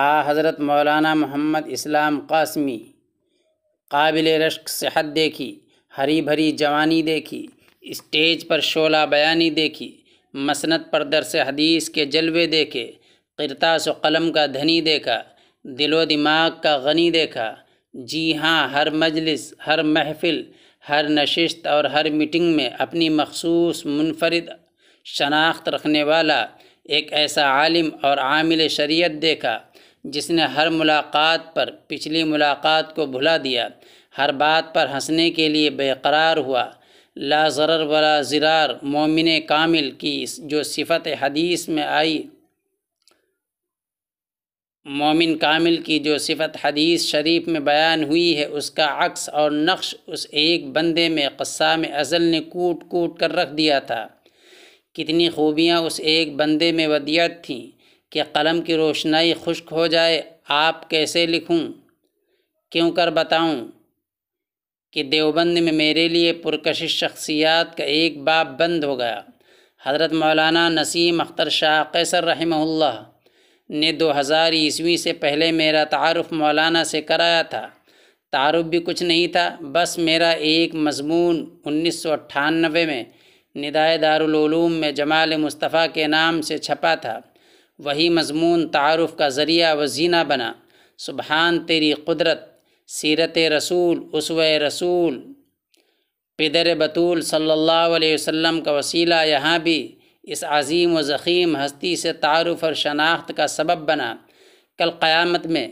آ حضرت مولانا محمد اسلام قاسمی قابل رشک صحت دیکھی ہری بھری جوانی دیکھی اسٹیج پر شعلہ بیانی دیکھی مسنت پر درس حدیث کے جلوے دیکھے و قلم کا دھنی دیکھا دل و دماغ کا غنی دیکھا جی ہاں ہر مجلس ہر محفل ہر نشست اور ہر میٹنگ میں اپنی مخصوص منفرد شناخت رکھنے والا ایک ایسا عالم اور عامل شریعت دیکھا جس نے ہر ملاقات پر پچھلی ملاقات کو بھلا دیا ہر بات پر ہنسنے کے لیے قرار ہوا لا ضرر ولا ضرار مومن کامل کی جو صفت حدیث میں آئی مومن کامل کی جو صفت حدیث شریف میں بیان ہوئی ہے اس کا عکس اور نقش اس ایک بندے میں قصام ازل نے کوٹ کوٹ کر رکھ دیا تھا کتنی خوبیاں اس ایک بندے میں ودیت تھیں کہ قلم کی روشنائی خشک ہو جائے آپ کیسے لکھوں کیوں کر بتاؤں کہ دیوبند میں میرے لیے پرکشش شخصیات کا ایک باب بند ہو گیا حضرت مولانا نسیم اختر شاہ قیصر رحمہ اللہ نے دو ہزار عیسوی سے پہلے میرا تعارف مولانا سے کرایا تھا تعارف بھی کچھ نہیں تھا بس میرا ایک مضمون انیس سو اٹھانوے میں ندائے دارالعلوم میں جمال مصطفیٰ کے نام سے چھپا تھا وہی مضمون تعارف کا ذریعہ و زینہ بنا سبحان تیری قدرت سیرت رسول اسو رسول پدر بطول صلی اللہ علیہ وسلم کا وسیلہ یہاں بھی اس عظیم و ضخیم ہستی سے تعارف اور شناخت کا سبب بنا کل قیامت میں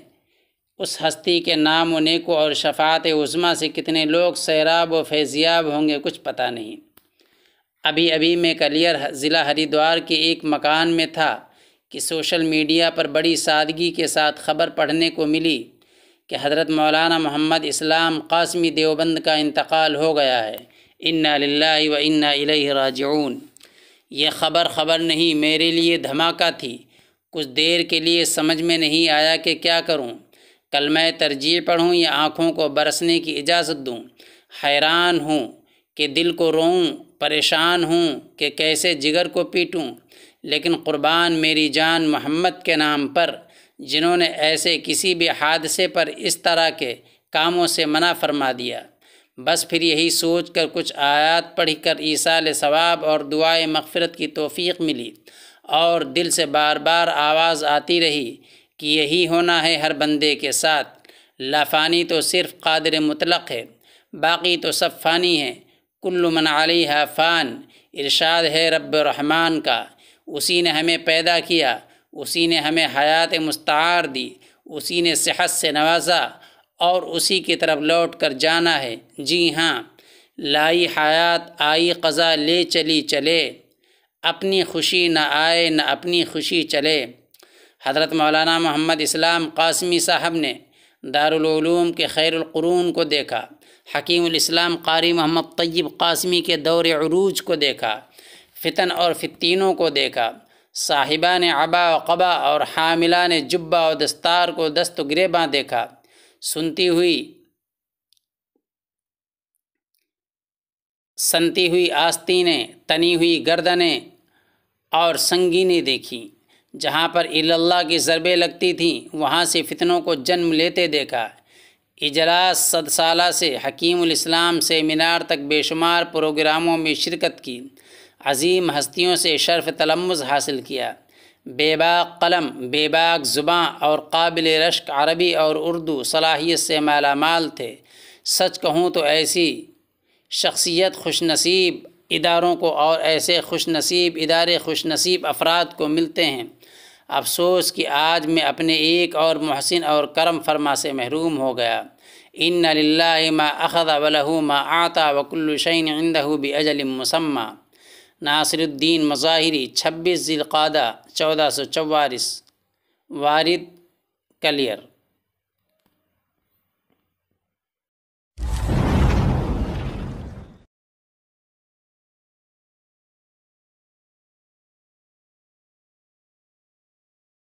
اس ہستی کے نام و نیکو اور شفاعت عظمہ سے کتنے لوگ سیراب و فیضیاب ہوں گے کچھ پتہ نہیں ابھی ابھی میں کلیئر ضلع ہریدوار کے ایک مکان میں تھا کہ سوشل میڈیا پر بڑی سادگی کے ساتھ خبر پڑھنے کو ملی کہ حضرت مولانا محمد اسلام قاسمی دیوبند کا انتقال ہو گیا ہے انا للہ و انا الیہ راجعون یہ خبر خبر نہیں میرے لیے دھماکہ تھی کچھ دیر کے لیے سمجھ میں نہیں آیا کہ کیا کروں کل میں ترجیح پڑھوں یا آنکھوں کو برسنے کی اجازت دوں حیران ہوں کہ دل کو روؤں پریشان ہوں کہ کیسے جگر کو پیٹوں لیکن قربان میری جان محمد کے نام پر جنہوں نے ایسے کسی بھی حادثے پر اس طرح کے کاموں سے منع فرما دیا بس پھر یہی سوچ کر کچھ آیات پڑھ کر عیسال ثواب اور دعائے مغفرت کی توفیق ملی اور دل سے بار بار آواز آتی رہی کہ یہی ہونا ہے ہر بندے کے ساتھ لافانی تو صرف قادر مطلق ہے باقی تو سب فانی ہیں کل من علی فان ارشاد ہے رب رحمان کا اسی نے ہمیں پیدا کیا اسی نے ہمیں حیات مستعار دی اسی نے صحت سے نوازا اور اسی کی طرف لوٹ کر جانا ہے جی ہاں لائی حیات آئی قضا لے چلی چلے اپنی خوشی نہ آئے نہ اپنی خوشی چلے حضرت مولانا محمد اسلام قاسمی صاحب نے دارالعلوم کے خیر القرون کو دیکھا حکیم الاسلام قاری محمد طیب قاسمی کے دور عروج کو دیکھا فتن اور فتینوں کو دیکھا صاحبہ نے و قبا اور حاملہ نے جبہ و دستار کو دست و گریباں دیکھا سنتی ہوئی سنتی ہوئی آستینیں تنی ہوئی گردنیں اور سنگینیں دیکھیں جہاں پر اللہ کی ضربے لگتی تھیں وہاں سے فتنوں کو جنم لیتے دیکھا اجلاس صد سالہ سے حکیم الاسلام سیمینار تک بے شمار پروگراموں میں شرکت کی عظیم ہستیوں سے شرف تلمز حاصل کیا بے باک قلم بے باک زباں اور قابل رشک عربی اور اردو صلاحیت سے مالا مال تھے سچ کہوں تو ایسی شخصیت خوش نصیب اداروں کو اور ایسے خوش نصیب ادارے خوش نصیب افراد کو ملتے ہیں افسوس کہ آج میں اپنے ایک اور محسن اور کرم فرما سے محروم ہو گیا ان ما انََََََََََََلّہ ما آتا وکل شعین الوشن بجل مسمہ ناصر الدین مظاہری چھبیس ذی القادہ چودہ سو چوالیس وارد کلیئر